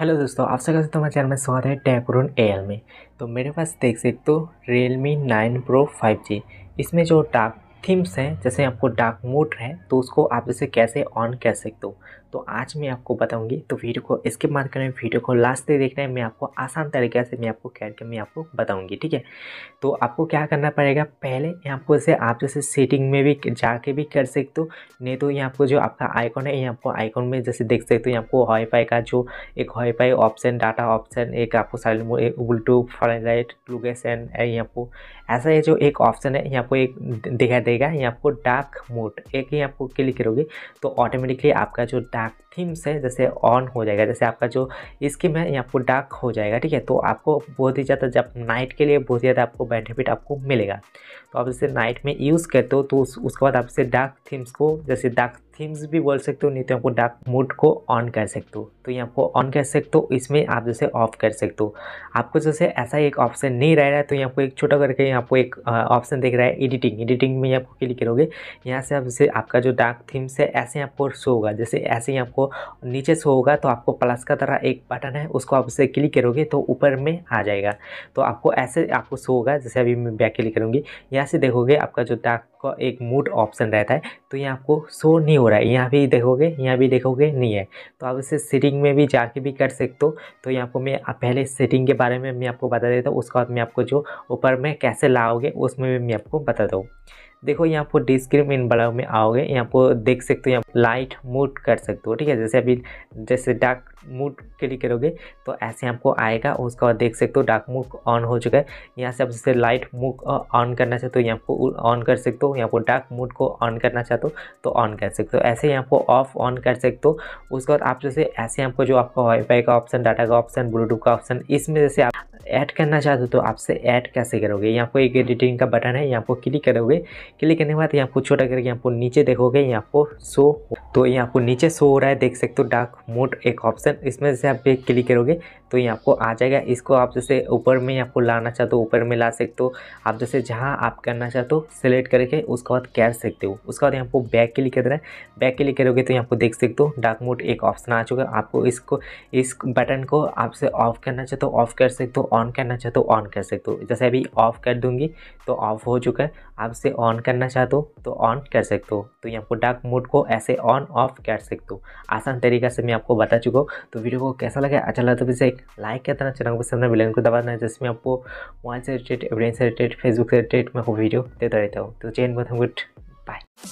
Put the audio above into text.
hello दोस्तों आप सबका का तो तुम्हारे चैनल में स्वागत है टैक्रोन एल में तो मेरे पास देख सकते हो Realme nine pro five G इसमें जो टाक थीम्स हैं जैसे आपको डार्क मोड है तो उसको आप इसे कैसे ऑन कर सकते हो तो आज मैं आपको बताऊंगी तो वीडियो को स्किप मार करें वीडियो को लास्ट तक देखना है मैं आपको आसान तरीके से मैं आपको कह के मैं आपको बताऊंगी ठीक है तो आपको क्या करना पड़ेगा पहले पर इसे आप जैसे सेटिंग में भी जाके भी कर सकते हो नहीं तो यहाँ पर जो आपका आइकॉन है यहाँ पर आइकॉन में जैसे देख सकते हो यहाँ पर हाई का जो एक हाई ऑप्शन डाटा ऑप्शन एक आपको साइलेंट ब्लूटूथ फ्लाइट लुकेशन यहाँ आपको ऐसा ये जो एक ऑप्शन है यहाँ पर एक दिखाई देगा ये आपको डार्क मोड एक ही आपको क्लिक करोगे तो ऑटोमेटिकली आपका जो डार्क थीम्स है जैसे ऑन हो जाएगा जैसे आपका जो स्कीम है ये आपको डार्क हो जाएगा ठीक है तो आपको बहुत ही ज़्यादा जब नाइट के लिए बहुत ज़्यादा आपको बेनिफिट आपको मिलेगा तो आप जैसे नाइट में यूज़ करते हो तो उस, उसके बाद आप इसे डार्क थीम्स को जैसे डार्क थीम्स भी बोल सकते हो नहीं तो आपको डार्क मोड को ऑन कर सकते हो तो ये आपको ऑन कर सकते हो इसमें आप जैसे ऑफ कर सकते हो आपको जैसे ऐसा एक ऑप्शन नहीं रह रहा है तो यहाँ आपको एक छोटा करके यहाँ आपको एक ऑप्शन देख रहा है एडिटिंग एडिटिंग में आपको क्लिक करोगे यहाँ से आप जैसे आपका जो डार्क थीम्स है ऐसे आपको शो होगा जैसे ऐसे ही आपको नीचे शो होगा तो आपको प्लस का तरह एक बटन है उसको आप उसे क्लिक करोगे तो ऊपर में आ जाएगा तो आपको ऐसे आपको शो होगा जैसे अभी मैं बैक क्लिक करूँगी यहाँ से देखोगे आपका जो डार्क का एक मूड ऑप्शन रहता है तो ये आपको शो नहीं हो रहा है यहाँ भी देखोगे यहाँ भी देखोगे नहीं है तो आप इसे सेटिंग में भी जाके भी कर सकते हो तो यहाँ को मैं पहले सेटिंग के बारे में मैं आपको बता देता हूँ उसके बाद मैं आपको जो ऊपर में कैसे लाओगे उसमें भी मैं आपको बता दूँ देखो यहाँ पर डिस्क्रिमिन बड़ा में आओगे यहाँ पर देख सकते हो यहाँ लाइट मूड कर सकते हो ठीक है जैसे अभी जैसे डार्क मूड क्लिक करोगे तो ऐसे आपको आएगा उसके बाद देख सकते हो डार्क मूड ऑन हो चुका है यहाँ से आप जैसे लाइट मूड ऑन करना चाहते हो यहाँ को ऑन कर सकते हो यहाँ पर डार्क मूड को ऑन करना चाहते हो तो ऑन कर सकते हो ऐसे यहाँ को ऑफ ऑन कर सकते हो उसके बाद आप जैसे ऐसे आपको जो आपका वाईफाई का ऑप्शन डाटा का ऑप्शन ब्लूटूथ का ऑप्शन इसमें जैसे आप ऐड करना चाहते हो तो आपसे ऐड कैसे करोगे यहाँ पर एक एडिटिंग का बटन है यहाँ पर क्लिक करोगे क्लिक करने के बाद यहाँ पर छोटा करके यहाँ पर नीचे देखोगे यहाँ पर शो तो यहाँ पर नीचे शो हो रहा है देख सकते हो डार्क मोड एक ऑप्शन इसमें जैसे आप क्लिक करोगे तो यहाँ आपको आ जाएगा इसको आप जैसे ऊपर में आपको लाना चाहते हो ऊपर में ला सकते हो आप जैसे जहाँ आप करना चाहते हो सेलेक्ट करके उसके बाद कैर सकते हो उसके बाद यहाँ पर बैक क्लिक करना है बैक क्लिक करोगे तो यहाँ पर देख सकते हो डार्क मोड एक ऑप्शन आ चुका है आपको इसको इस बटन को आपसे ऑफ करना चाहते हो ऑफ कर सकते हो ऑन करना चाहते हो तो ऑन कर सकते हो जैसे अभी ऑफ़ कर दूंगी तो ऑफ़ हो चुका है आप इसे ऑन करना चाहते हो तो ऑन कर सकते हो तो यहाँ पर डार्क मोड को ऐसे ऑन ऑफ कर सकते हो आसान तरीका से मैं आपको बता चुका हूँ तो वीडियो को कैसा लगा अच्छा लगा तो इसे एक लाइक कर देना चैनल को पसंद है बिलन को दबाना जिसमें आपको मोबाइल से रिलेटेड एविडेंस से रिलेटेड फेसबुक से रिलेटेड मैं वीडियो देता रहता हूँ तो चैन बहुत गुड बाय